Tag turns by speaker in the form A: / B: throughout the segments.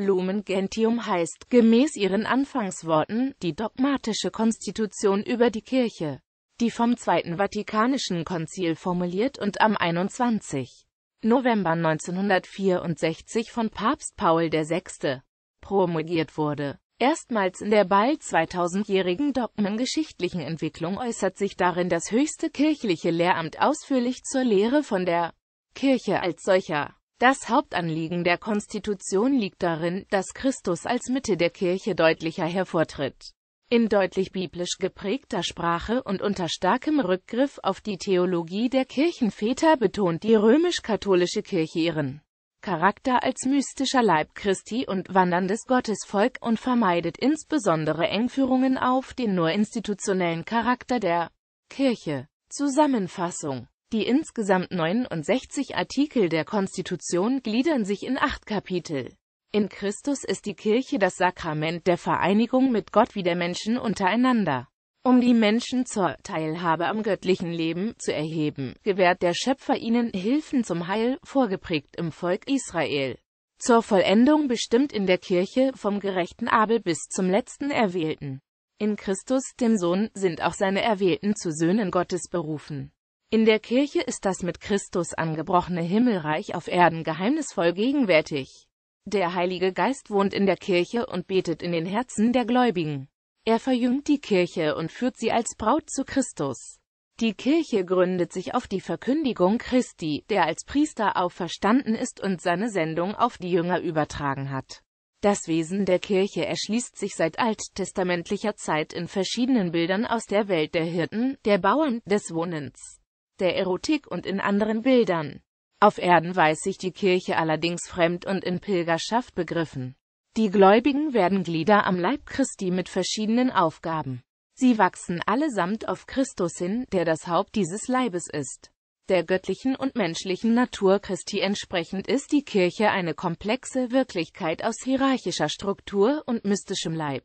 A: Lumen Gentium heißt, gemäß ihren Anfangsworten, die dogmatische Konstitution über die Kirche, die vom Zweiten Vatikanischen Konzil formuliert und am 21. November 1964 von Papst Paul VI. promulgiert wurde. Erstmals in der bald 2000-jährigen dogmengeschichtlichen Entwicklung äußert sich darin das höchste kirchliche Lehramt ausführlich zur Lehre von der Kirche als solcher. Das Hauptanliegen der Konstitution liegt darin, dass Christus als Mitte der Kirche deutlicher hervortritt. In deutlich biblisch geprägter Sprache und unter starkem Rückgriff auf die Theologie der Kirchenväter betont die römisch-katholische Kirche ihren Charakter als mystischer Leib Christi und wanderndes Gottesvolk und vermeidet insbesondere Engführungen auf den nur institutionellen Charakter der Kirche. Zusammenfassung die insgesamt 69 Artikel der Konstitution gliedern sich in acht Kapitel. In Christus ist die Kirche das Sakrament der Vereinigung mit Gott wie der Menschen untereinander. Um die Menschen zur Teilhabe am göttlichen Leben zu erheben, gewährt der Schöpfer ihnen Hilfen zum Heil, vorgeprägt im Volk Israel. Zur Vollendung bestimmt in der Kirche vom gerechten Abel bis zum letzten Erwählten. In Christus, dem Sohn, sind auch seine Erwählten zu Söhnen Gottes berufen. In der Kirche ist das mit Christus angebrochene Himmelreich auf Erden geheimnisvoll gegenwärtig. Der Heilige Geist wohnt in der Kirche und betet in den Herzen der Gläubigen. Er verjüngt die Kirche und führt sie als Braut zu Christus. Die Kirche gründet sich auf die Verkündigung Christi, der als Priester auferstanden ist und seine Sendung auf die Jünger übertragen hat. Das Wesen der Kirche erschließt sich seit alttestamentlicher Zeit in verschiedenen Bildern aus der Welt der Hirten, der Bauern, des Wohnens, der Erotik und in anderen Bildern. Auf Erden weiß sich die Kirche allerdings fremd und in Pilgerschaft begriffen. Die Gläubigen werden Glieder am Leib Christi mit verschiedenen Aufgaben. Sie wachsen allesamt auf Christus hin, der das Haupt dieses Leibes ist. Der göttlichen und menschlichen Natur Christi entsprechend ist die Kirche eine komplexe Wirklichkeit aus hierarchischer Struktur und mystischem Leib,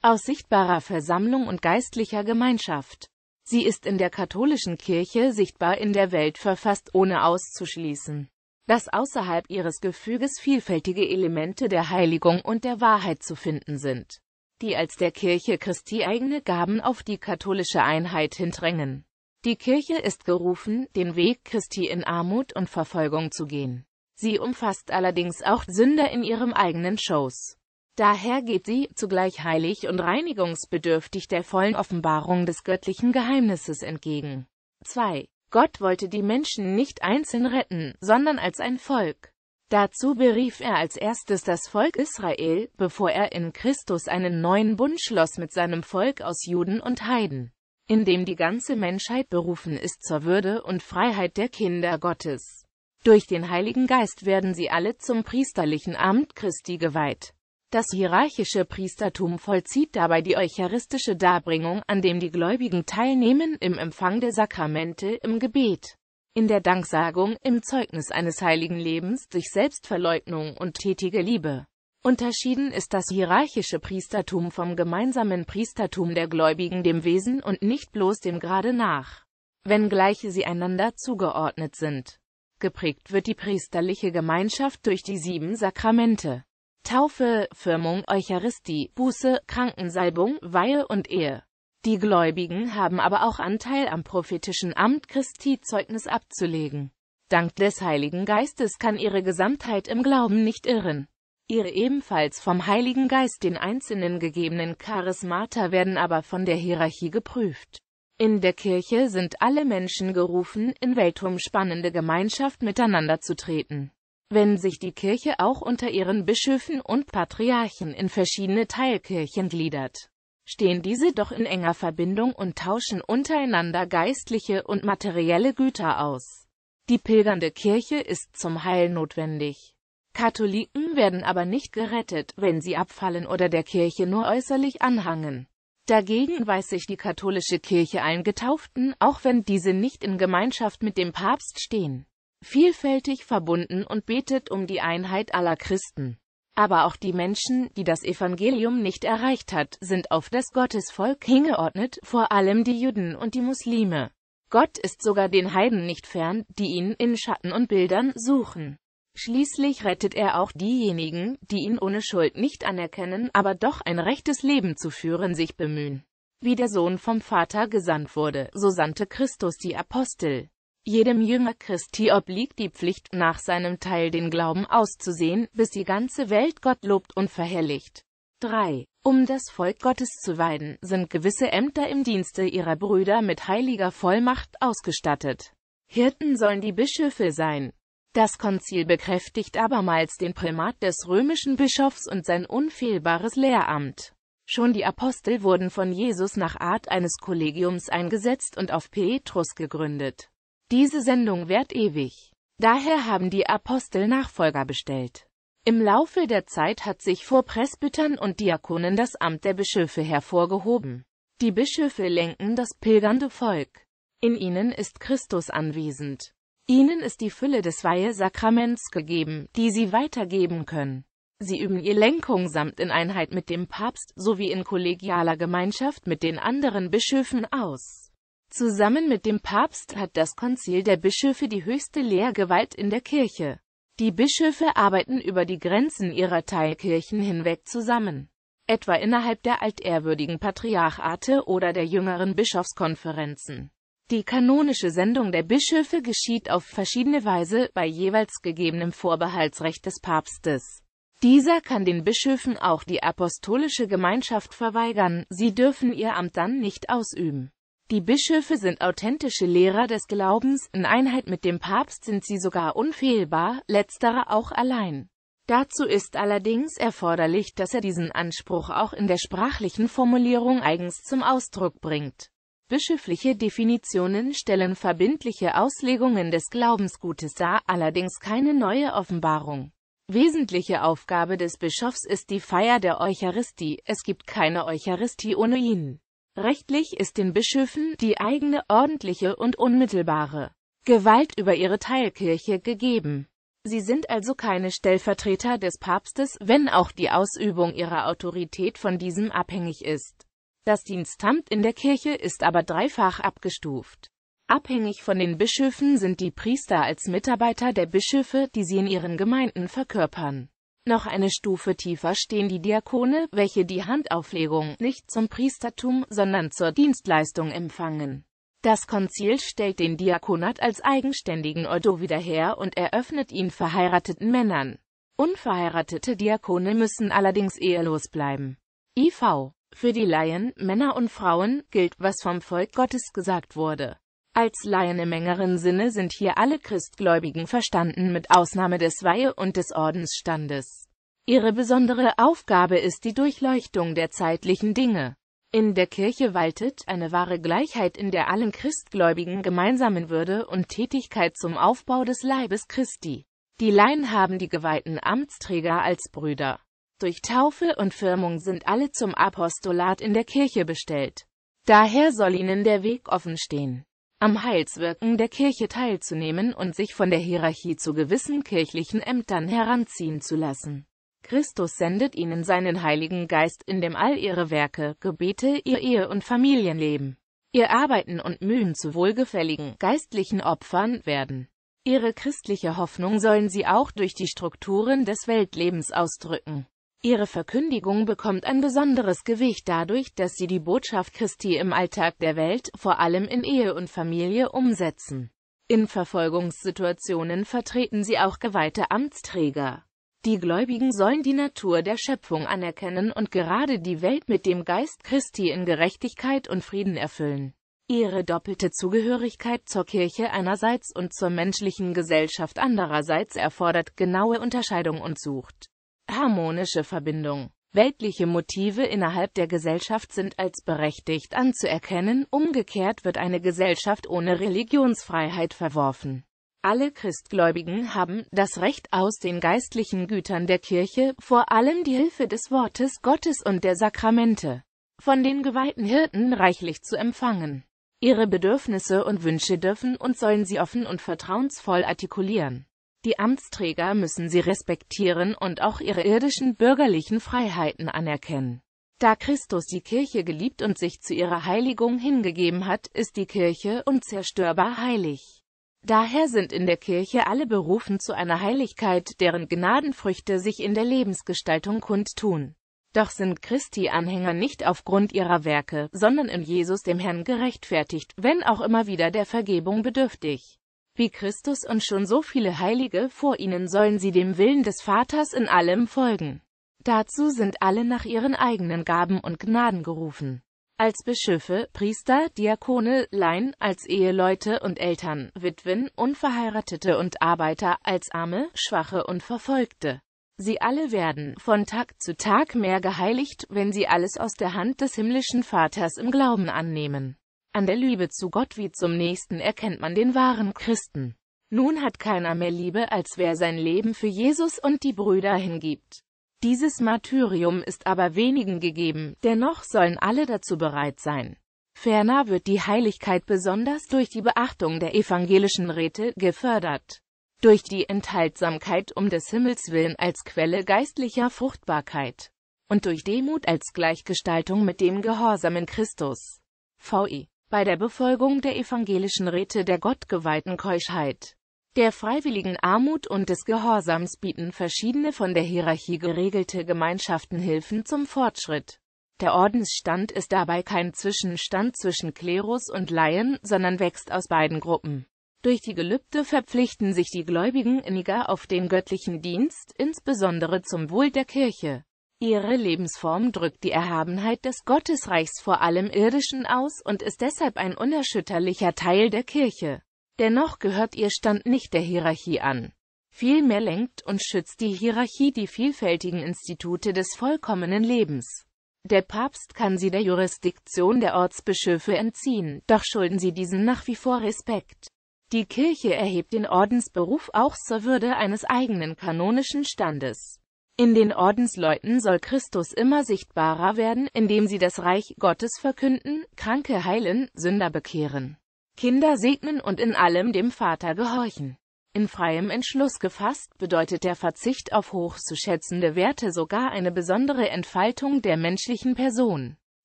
A: aus sichtbarer Versammlung und geistlicher Gemeinschaft. Sie ist in der katholischen Kirche sichtbar in der Welt verfasst, ohne auszuschließen, dass außerhalb ihres Gefüges vielfältige Elemente der Heiligung und der Wahrheit zu finden sind, die als der Kirche Christi eigene Gaben auf die katholische Einheit hindrängen. Die Kirche ist gerufen, den Weg Christi in Armut und Verfolgung zu gehen. Sie umfasst allerdings auch Sünder in ihrem eigenen Schoß. Daher geht sie, zugleich heilig und reinigungsbedürftig der vollen Offenbarung des göttlichen Geheimnisses entgegen. 2. Gott wollte die Menschen nicht einzeln retten, sondern als ein Volk. Dazu berief er als erstes das Volk Israel, bevor er in Christus einen neuen Bund schloss mit seinem Volk aus Juden und Heiden, in dem die ganze Menschheit berufen ist zur Würde und Freiheit der Kinder Gottes. Durch den Heiligen Geist werden sie alle zum priesterlichen Amt Christi geweiht. Das hierarchische Priestertum vollzieht dabei die eucharistische Darbringung, an dem die Gläubigen teilnehmen, im Empfang der Sakramente, im Gebet, in der Danksagung, im Zeugnis eines heiligen Lebens durch Selbstverleugnung und tätige Liebe. Unterschieden ist das hierarchische Priestertum vom gemeinsamen Priestertum der Gläubigen dem Wesen und nicht bloß dem Grade nach, wenngleich sie einander zugeordnet sind. Geprägt wird die priesterliche Gemeinschaft durch die sieben Sakramente. Taufe, Firmung, Eucharistie, Buße, Krankensalbung, Weihe und Ehe. Die Gläubigen haben aber auch Anteil am prophetischen Amt Christi Zeugnis abzulegen. Dank des Heiligen Geistes kann ihre Gesamtheit im Glauben nicht irren. Ihre ebenfalls vom Heiligen Geist den Einzelnen gegebenen Charismata werden aber von der Hierarchie geprüft. In der Kirche sind alle Menschen gerufen, in weltumspannende Gemeinschaft miteinander zu treten. Wenn sich die Kirche auch unter ihren Bischöfen und Patriarchen in verschiedene Teilkirchen gliedert, stehen diese doch in enger Verbindung und tauschen untereinander geistliche und materielle Güter aus. Die pilgernde Kirche ist zum Heil notwendig. Katholiken werden aber nicht gerettet, wenn sie abfallen oder der Kirche nur äußerlich anhangen. Dagegen weiß sich die katholische Kirche allen Getauften, auch wenn diese nicht in Gemeinschaft mit dem Papst stehen, vielfältig verbunden und betet um die Einheit aller Christen. Aber auch die Menschen, die das Evangelium nicht erreicht hat, sind auf das Gottesvolk hingeordnet, vor allem die Juden und die Muslime. Gott ist sogar den Heiden nicht fern, die ihn in Schatten und Bildern suchen. Schließlich rettet er auch diejenigen, die ihn ohne Schuld nicht anerkennen, aber doch ein rechtes Leben zu führen sich bemühen. Wie der Sohn vom Vater gesandt wurde, so sandte Christus die Apostel. Jedem Jünger Christi obliegt die Pflicht, nach seinem Teil den Glauben auszusehen, bis die ganze Welt Gott lobt und verherrlicht. 3. Um das Volk Gottes zu weiden, sind gewisse Ämter im Dienste ihrer Brüder mit heiliger Vollmacht ausgestattet. Hirten sollen die Bischöfe sein. Das Konzil bekräftigt abermals den Primat des römischen Bischofs und sein unfehlbares Lehramt. Schon die Apostel wurden von Jesus nach Art eines Kollegiums eingesetzt und auf Petrus gegründet. Diese Sendung währt ewig. Daher haben die Apostel Nachfolger bestellt. Im Laufe der Zeit hat sich vor Presbytern und Diakonen das Amt der Bischöfe hervorgehoben. Die Bischöfe lenken das pilgernde Volk. In ihnen ist Christus anwesend. Ihnen ist die Fülle des Weihe-Sakraments gegeben, die sie weitergeben können. Sie üben ihr Lenkung samt in Einheit mit dem Papst sowie in kollegialer Gemeinschaft mit den anderen Bischöfen aus. Zusammen mit dem Papst hat das Konzil der Bischöfe die höchste Lehrgewalt in der Kirche. Die Bischöfe arbeiten über die Grenzen ihrer Teilkirchen hinweg zusammen, etwa innerhalb der altehrwürdigen Patriarchate oder der jüngeren Bischofskonferenzen. Die kanonische Sendung der Bischöfe geschieht auf verschiedene Weise bei jeweils gegebenem Vorbehaltsrecht des Papstes. Dieser kann den Bischöfen auch die apostolische Gemeinschaft verweigern, sie dürfen ihr Amt dann nicht ausüben. Die Bischöfe sind authentische Lehrer des Glaubens, in Einheit mit dem Papst sind sie sogar unfehlbar, letzterer auch allein. Dazu ist allerdings erforderlich, dass er diesen Anspruch auch in der sprachlichen Formulierung eigens zum Ausdruck bringt. Bischöfliche Definitionen stellen verbindliche Auslegungen des Glaubensgutes dar, allerdings keine neue Offenbarung. Wesentliche Aufgabe des Bischofs ist die Feier der Eucharistie, es gibt keine Eucharistie ohne ihn. Rechtlich ist den Bischöfen die eigene ordentliche und unmittelbare Gewalt über ihre Teilkirche gegeben. Sie sind also keine Stellvertreter des Papstes, wenn auch die Ausübung ihrer Autorität von diesem abhängig ist. Das Dienstamt in der Kirche ist aber dreifach abgestuft. Abhängig von den Bischöfen sind die Priester als Mitarbeiter der Bischöfe, die sie in ihren Gemeinden verkörpern. Noch eine Stufe tiefer stehen die Diakone, welche die Handauflegung nicht zum Priestertum, sondern zur Dienstleistung empfangen. Das Konzil stellt den Diakonat als eigenständigen Ordo wieder her und eröffnet ihn verheirateten Männern. Unverheiratete Diakone müssen allerdings ehelos bleiben. IV. Für die Laien, Männer und Frauen, gilt, was vom Volk Gottes gesagt wurde. Als Laien im engeren Sinne sind hier alle Christgläubigen verstanden mit Ausnahme des Weihe- und des Ordensstandes. Ihre besondere Aufgabe ist die Durchleuchtung der zeitlichen Dinge. In der Kirche waltet eine wahre Gleichheit, in der allen Christgläubigen gemeinsamen Würde und Tätigkeit zum Aufbau des Leibes Christi. Die Laien haben die geweihten Amtsträger als Brüder. Durch Taufe und Firmung sind alle zum Apostolat in der Kirche bestellt. Daher soll ihnen der Weg offen stehen am Heilswirken der Kirche teilzunehmen und sich von der Hierarchie zu gewissen kirchlichen Ämtern heranziehen zu lassen. Christus sendet ihnen seinen Heiligen Geist, in dem all ihre Werke, Gebete, ihr Ehe- und Familienleben, ihr Arbeiten und Mühen zu wohlgefälligen, geistlichen Opfern werden. Ihre christliche Hoffnung sollen sie auch durch die Strukturen des Weltlebens ausdrücken. Ihre Verkündigung bekommt ein besonderes Gewicht dadurch, dass sie die Botschaft Christi im Alltag der Welt, vor allem in Ehe und Familie, umsetzen. In Verfolgungssituationen vertreten sie auch geweihte Amtsträger. Die Gläubigen sollen die Natur der Schöpfung anerkennen und gerade die Welt mit dem Geist Christi in Gerechtigkeit und Frieden erfüllen. Ihre doppelte Zugehörigkeit zur Kirche einerseits und zur menschlichen Gesellschaft andererseits erfordert genaue Unterscheidung und sucht Harmonische Verbindung Weltliche Motive innerhalb der Gesellschaft sind als berechtigt anzuerkennen, umgekehrt wird eine Gesellschaft ohne Religionsfreiheit verworfen. Alle Christgläubigen haben das Recht aus den geistlichen Gütern der Kirche, vor allem die Hilfe des Wortes Gottes und der Sakramente, von den geweihten Hirten reichlich zu empfangen. Ihre Bedürfnisse und Wünsche dürfen und sollen sie offen und vertrauensvoll artikulieren. Die Amtsträger müssen sie respektieren und auch ihre irdischen bürgerlichen Freiheiten anerkennen. Da Christus die Kirche geliebt und sich zu ihrer Heiligung hingegeben hat, ist die Kirche unzerstörbar heilig. Daher sind in der Kirche alle berufen zu einer Heiligkeit, deren Gnadenfrüchte sich in der Lebensgestaltung kundtun. Doch sind Christi-Anhänger nicht aufgrund ihrer Werke, sondern in Jesus dem Herrn gerechtfertigt, wenn auch immer wieder der Vergebung bedürftig wie Christus und schon so viele Heilige vor ihnen sollen sie dem Willen des Vaters in allem folgen. Dazu sind alle nach ihren eigenen Gaben und Gnaden gerufen. Als Bischöfe, Priester, Diakone, Laien, als Eheleute und Eltern, Witwen, Unverheiratete und Arbeiter, als Arme, Schwache und Verfolgte. Sie alle werden von Tag zu Tag mehr geheiligt, wenn sie alles aus der Hand des himmlischen Vaters im Glauben annehmen. An der Liebe zu Gott wie zum Nächsten erkennt man den wahren Christen. Nun hat keiner mehr Liebe, als wer sein Leben für Jesus und die Brüder hingibt. Dieses Martyrium ist aber wenigen gegeben, dennoch sollen alle dazu bereit sein. Ferner wird die Heiligkeit besonders durch die Beachtung der evangelischen Räte gefördert. Durch die Enthaltsamkeit um des Himmels willen als Quelle geistlicher Fruchtbarkeit. Und durch Demut als Gleichgestaltung mit dem gehorsamen Christus. VI bei der Befolgung der evangelischen Räte der gottgeweihten Keuschheit, der freiwilligen Armut und des Gehorsams bieten verschiedene von der Hierarchie geregelte Gemeinschaften Hilfen zum Fortschritt. Der Ordensstand ist dabei kein Zwischenstand zwischen Klerus und Laien, sondern wächst aus beiden Gruppen. Durch die Gelübde verpflichten sich die Gläubigen inniger auf den göttlichen Dienst, insbesondere zum Wohl der Kirche. Ihre Lebensform drückt die Erhabenheit des Gottesreichs vor allem irdischen aus und ist deshalb ein unerschütterlicher Teil der Kirche. Dennoch gehört ihr Stand nicht der Hierarchie an. Vielmehr lenkt und schützt die Hierarchie die vielfältigen Institute des vollkommenen Lebens. Der Papst kann sie der Jurisdiktion der Ortsbischöfe entziehen, doch schulden sie diesen nach wie vor Respekt. Die Kirche erhebt den Ordensberuf auch zur Würde eines eigenen kanonischen Standes. In den Ordensleuten soll Christus immer sichtbarer werden, indem sie das Reich Gottes verkünden, Kranke heilen, Sünder bekehren, Kinder segnen und in allem dem Vater gehorchen. In freiem Entschluss gefasst bedeutet der Verzicht auf hochzuschätzende Werte sogar eine besondere Entfaltung der menschlichen Person.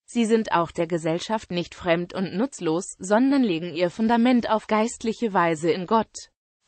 A: Sie sind auch der Gesellschaft nicht fremd und nutzlos, sondern legen ihr Fundament auf geistliche Weise in Gott.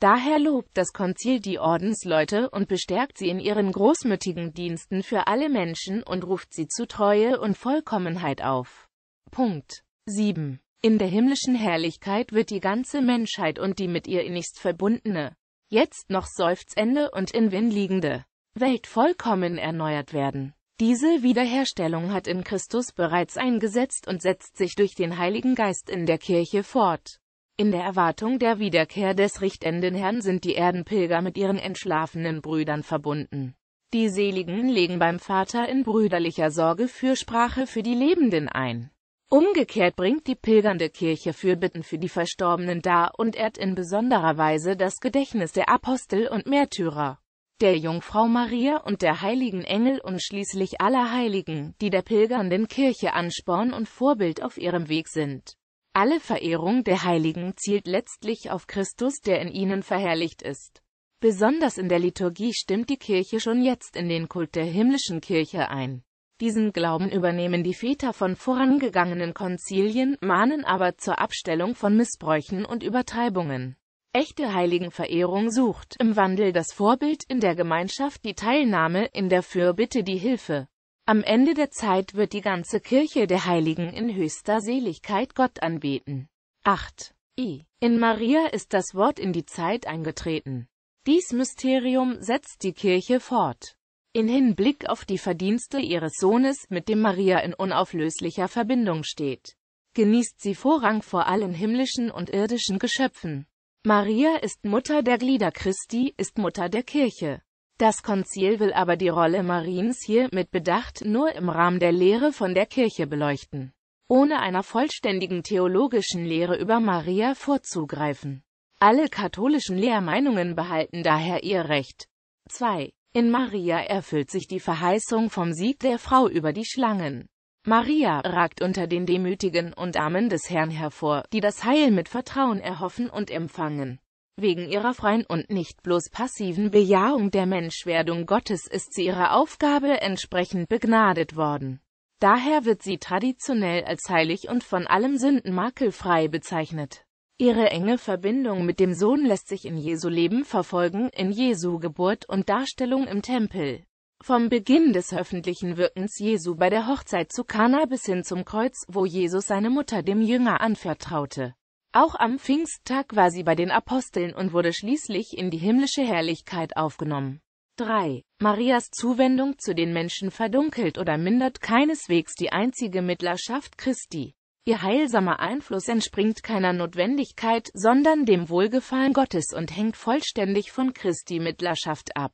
A: Daher lobt das Konzil die Ordensleute und bestärkt sie in ihren großmütigen Diensten für alle Menschen und ruft sie zu Treue und Vollkommenheit auf. Punkt 7. In der himmlischen Herrlichkeit wird die ganze Menschheit und die mit ihr innigst verbundene, jetzt noch seufzende und in Win liegende Welt vollkommen erneuert werden. Diese Wiederherstellung hat in Christus bereits eingesetzt und setzt sich durch den Heiligen Geist in der Kirche fort. In der Erwartung der Wiederkehr des richtenden Herrn sind die Erdenpilger mit ihren entschlafenen Brüdern verbunden. Die Seligen legen beim Vater in brüderlicher Sorge Fürsprache für die Lebenden ein. Umgekehrt bringt die pilgernde Kirche Fürbitten für die Verstorbenen dar und ehrt in besonderer Weise das Gedächtnis der Apostel und Märtyrer, der Jungfrau Maria und der heiligen Engel und schließlich aller Heiligen, die der pilgernden Kirche Ansporn und Vorbild auf ihrem Weg sind. Alle Verehrung der Heiligen zielt letztlich auf Christus, der in ihnen verherrlicht ist. Besonders in der Liturgie stimmt die Kirche schon jetzt in den Kult der himmlischen Kirche ein. Diesen Glauben übernehmen die Väter von vorangegangenen Konzilien, mahnen aber zur Abstellung von Missbräuchen und Übertreibungen. Echte Heiligenverehrung sucht im Wandel das Vorbild, in der Gemeinschaft die Teilnahme, in der Fürbitte die Hilfe. Am Ende der Zeit wird die ganze Kirche der Heiligen in höchster Seligkeit Gott anbeten. 8. I. In Maria ist das Wort in die Zeit eingetreten. Dies Mysterium setzt die Kirche fort. In Hinblick auf die Verdienste ihres Sohnes, mit dem Maria in unauflöslicher Verbindung steht, genießt sie Vorrang vor allen himmlischen und irdischen Geschöpfen. Maria ist Mutter der Glieder Christi, ist Mutter der Kirche. Das Konzil will aber die Rolle Mariens hier mit Bedacht nur im Rahmen der Lehre von der Kirche beleuchten, ohne einer vollständigen theologischen Lehre über Maria vorzugreifen. Alle katholischen Lehrmeinungen behalten daher ihr Recht. 2. In Maria erfüllt sich die Verheißung vom Sieg der Frau über die Schlangen. Maria ragt unter den Demütigen und Armen des Herrn hervor, die das Heil mit Vertrauen erhoffen und empfangen. Wegen ihrer freien und nicht bloß passiven Bejahung der Menschwerdung Gottes ist sie ihrer Aufgabe entsprechend begnadet worden. Daher wird sie traditionell als heilig und von allem Sünden makelfrei bezeichnet. Ihre enge Verbindung mit dem Sohn lässt sich in Jesu Leben verfolgen, in Jesu Geburt und Darstellung im Tempel. Vom Beginn des öffentlichen Wirkens Jesu bei der Hochzeit zu Kana bis hin zum Kreuz, wo Jesus seine Mutter dem Jünger anvertraute. Auch am Pfingsttag war sie bei den Aposteln und wurde schließlich in die himmlische Herrlichkeit aufgenommen. 3. Marias Zuwendung zu den Menschen verdunkelt oder mindert keineswegs die einzige Mittlerschaft Christi. Ihr heilsamer Einfluss entspringt keiner Notwendigkeit, sondern dem Wohlgefallen Gottes und hängt vollständig von Christi Mittlerschaft ab.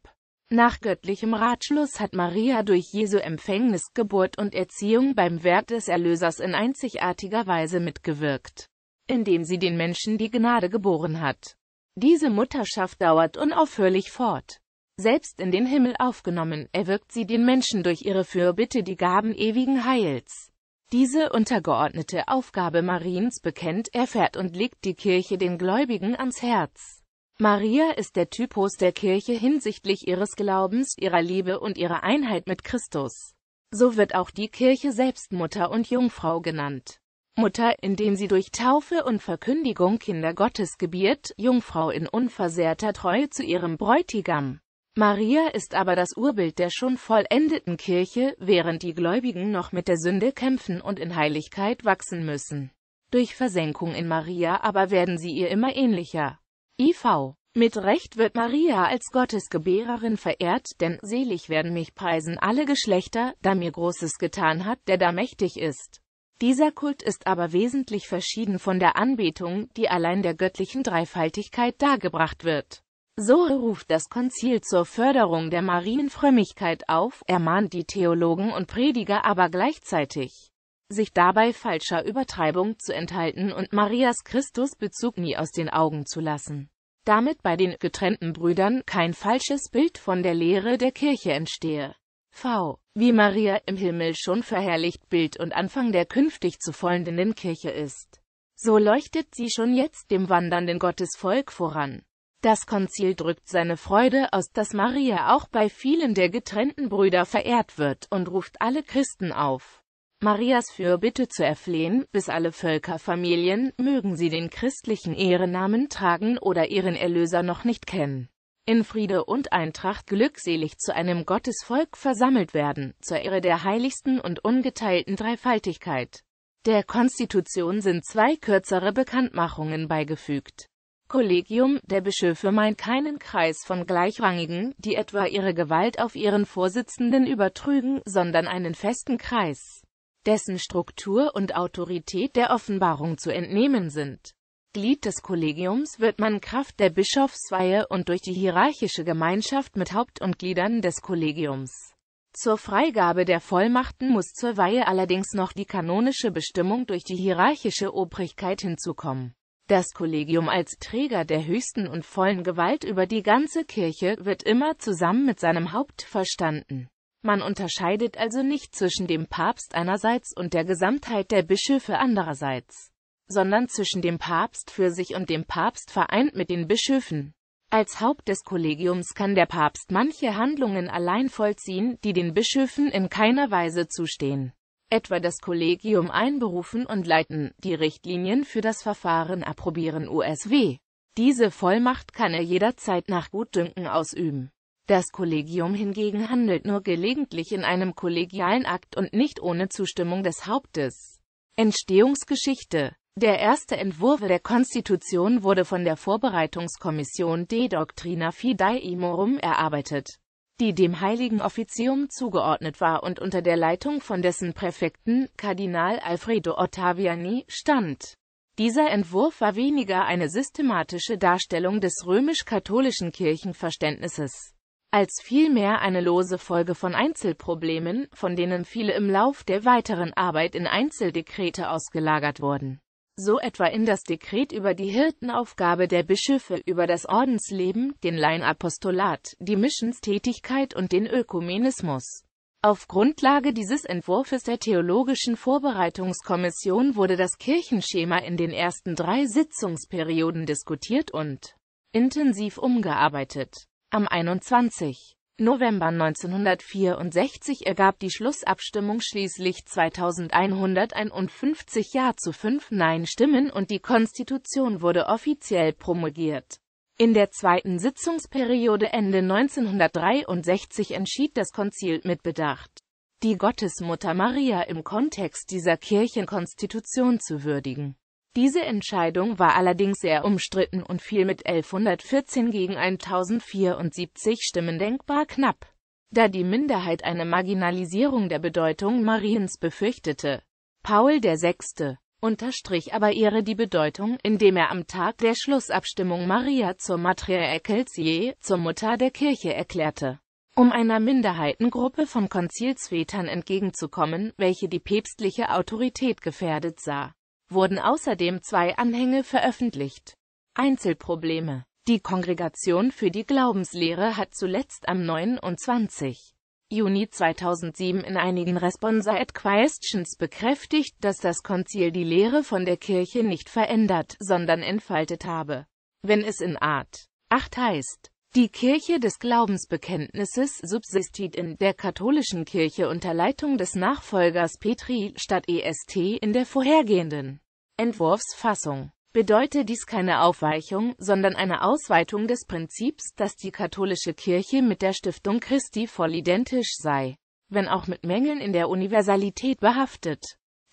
A: Nach göttlichem Ratschluss hat Maria durch Jesu Empfängnis, Geburt und Erziehung beim Werk des Erlösers in einzigartiger Weise mitgewirkt indem sie den Menschen die Gnade geboren hat. Diese Mutterschaft dauert unaufhörlich fort. Selbst in den Himmel aufgenommen, erwirkt sie den Menschen durch ihre Fürbitte die Gaben ewigen Heils. Diese untergeordnete Aufgabe Mariens bekennt, erfährt und legt die Kirche den Gläubigen ans Herz. Maria ist der Typus der Kirche hinsichtlich ihres Glaubens, ihrer Liebe und ihrer Einheit mit Christus. So wird auch die Kirche selbst Mutter und Jungfrau genannt. Mutter, indem sie durch Taufe und Verkündigung Kinder Gottes gebiert, Jungfrau in unversehrter Treue zu ihrem Bräutigam. Maria ist aber das Urbild der schon vollendeten Kirche, während die Gläubigen noch mit der Sünde kämpfen und in Heiligkeit wachsen müssen. Durch Versenkung in Maria aber werden sie ihr immer ähnlicher. IV. Mit Recht wird Maria als Gottesgebärerin verehrt, denn selig werden mich preisen alle Geschlechter, da mir Großes getan hat, der da mächtig ist. Dieser Kult ist aber wesentlich verschieden von der Anbetung, die allein der göttlichen Dreifaltigkeit dargebracht wird. So ruft das Konzil zur Förderung der Marienfrömmigkeit auf, ermahnt die Theologen und Prediger aber gleichzeitig, sich dabei falscher Übertreibung zu enthalten und Marias Christus Bezug nie aus den Augen zu lassen. Damit bei den getrennten Brüdern kein falsches Bild von der Lehre der Kirche entstehe. V. Wie Maria im Himmel schon verherrlicht Bild und Anfang der künftig zu vollendenden Kirche ist. So leuchtet sie schon jetzt dem wandernden Gottesvolk voran. Das Konzil drückt seine Freude aus, dass Maria auch bei vielen der getrennten Brüder verehrt wird und ruft alle Christen auf, Marias Fürbitte zu erflehen, bis alle Völkerfamilien, mögen sie den christlichen Ehrennamen tragen oder ihren Erlöser noch nicht kennen in Friede und Eintracht glückselig zu einem Gottesvolk versammelt werden, zur Ehre der heiligsten und ungeteilten Dreifaltigkeit. Der Konstitution sind zwei kürzere Bekanntmachungen beigefügt. Kollegium der Bischöfe meint keinen Kreis von Gleichrangigen, die etwa ihre Gewalt auf ihren Vorsitzenden übertrügen, sondern einen festen Kreis, dessen Struktur und Autorität der Offenbarung zu entnehmen sind. Glied des Kollegiums wird man Kraft der Bischofsweihe und durch die hierarchische Gemeinschaft mit Haupt und Gliedern des Kollegiums. Zur Freigabe der Vollmachten muss zur Weihe allerdings noch die kanonische Bestimmung durch die hierarchische Obrigkeit hinzukommen. Das Kollegium als Träger der höchsten und vollen Gewalt über die ganze Kirche wird immer zusammen mit seinem Haupt verstanden. Man unterscheidet also nicht zwischen dem Papst einerseits und der Gesamtheit der Bischöfe andererseits sondern zwischen dem Papst für sich und dem Papst vereint mit den Bischöfen. Als Haupt des Kollegiums kann der Papst manche Handlungen allein vollziehen, die den Bischöfen in keiner Weise zustehen. Etwa das Kollegium einberufen und leiten, die Richtlinien für das Verfahren approbieren USW. Diese Vollmacht kann er jederzeit nach Gutdünken ausüben. Das Kollegium hingegen handelt nur gelegentlich in einem kollegialen Akt und nicht ohne Zustimmung des Hauptes. Entstehungsgeschichte der erste Entwurf der Konstitution wurde von der Vorbereitungskommission De Doctrina Fidei Imorum erarbeitet, die dem Heiligen Offizium zugeordnet war und unter der Leitung von dessen Präfekten, Kardinal Alfredo Ottaviani, stand. Dieser Entwurf war weniger eine systematische Darstellung des römisch-katholischen Kirchenverständnisses, als vielmehr eine lose Folge von Einzelproblemen, von denen viele im Lauf der weiteren Arbeit in Einzeldekrete ausgelagert wurden so etwa in das Dekret über die Hirtenaufgabe der Bischöfe, über das Ordensleben, den Laienapostolat, die Missionstätigkeit und den Ökumenismus. Auf Grundlage dieses Entwurfs der Theologischen Vorbereitungskommission wurde das Kirchenschema in den ersten drei Sitzungsperioden diskutiert und intensiv umgearbeitet. Am 21. November 1964 ergab die Schlussabstimmung schließlich 2151 Ja zu 5 Nein-Stimmen und die Konstitution wurde offiziell promulgiert. In der zweiten Sitzungsperiode Ende 1963 entschied das Konzil mit Bedacht, die Gottesmutter Maria im Kontext dieser Kirchenkonstitution zu würdigen. Diese Entscheidung war allerdings sehr umstritten und fiel mit 1114 gegen 1074 Stimmen denkbar knapp, da die Minderheit eine Marginalisierung der Bedeutung Mariens befürchtete. Paul VI. unterstrich aber ihre die Bedeutung, indem er am Tag der Schlussabstimmung Maria zur Matria Ecclesiae, zur Mutter der Kirche erklärte. Um einer Minderheitengruppe von Konzilsvätern entgegenzukommen, welche die päpstliche Autorität gefährdet sah, wurden außerdem zwei Anhänge veröffentlicht. Einzelprobleme Die Kongregation für die Glaubenslehre hat zuletzt am 29. Juni 2007 in einigen Responsa at Questions bekräftigt, dass das Konzil die Lehre von der Kirche nicht verändert, sondern entfaltet habe. Wenn es in Art 8 heißt, die Kirche des Glaubensbekenntnisses subsistiert in der katholischen Kirche unter Leitung des Nachfolgers Petri statt EST in der vorhergehenden Entwurfsfassung. Bedeutet dies keine Aufweichung, sondern eine Ausweitung des Prinzips, dass die katholische Kirche mit der Stiftung Christi voll identisch sei, wenn auch mit Mängeln in der Universalität behaftet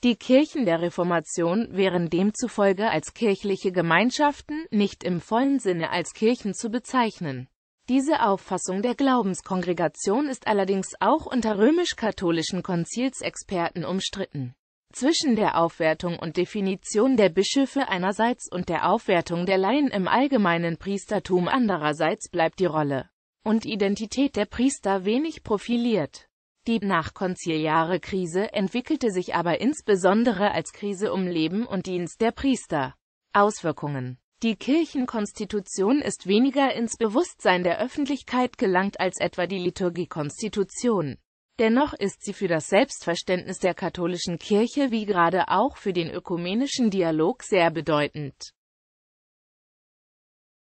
A: die Kirchen der Reformation wären demzufolge als kirchliche Gemeinschaften, nicht im vollen Sinne als Kirchen zu bezeichnen. Diese Auffassung der Glaubenskongregation ist allerdings auch unter römisch-katholischen Konzilsexperten umstritten. Zwischen der Aufwertung und Definition der Bischöfe einerseits und der Aufwertung der Laien im allgemeinen Priestertum andererseits bleibt die Rolle und Identität der Priester wenig profiliert. Die nachkonziliare Krise entwickelte sich aber insbesondere als Krise um Leben und Dienst der Priester. Auswirkungen Die Kirchenkonstitution ist weniger ins Bewusstsein der Öffentlichkeit gelangt als etwa die Liturgiekonstitution. Dennoch ist sie für das Selbstverständnis der katholischen Kirche wie gerade auch für den ökumenischen Dialog sehr bedeutend.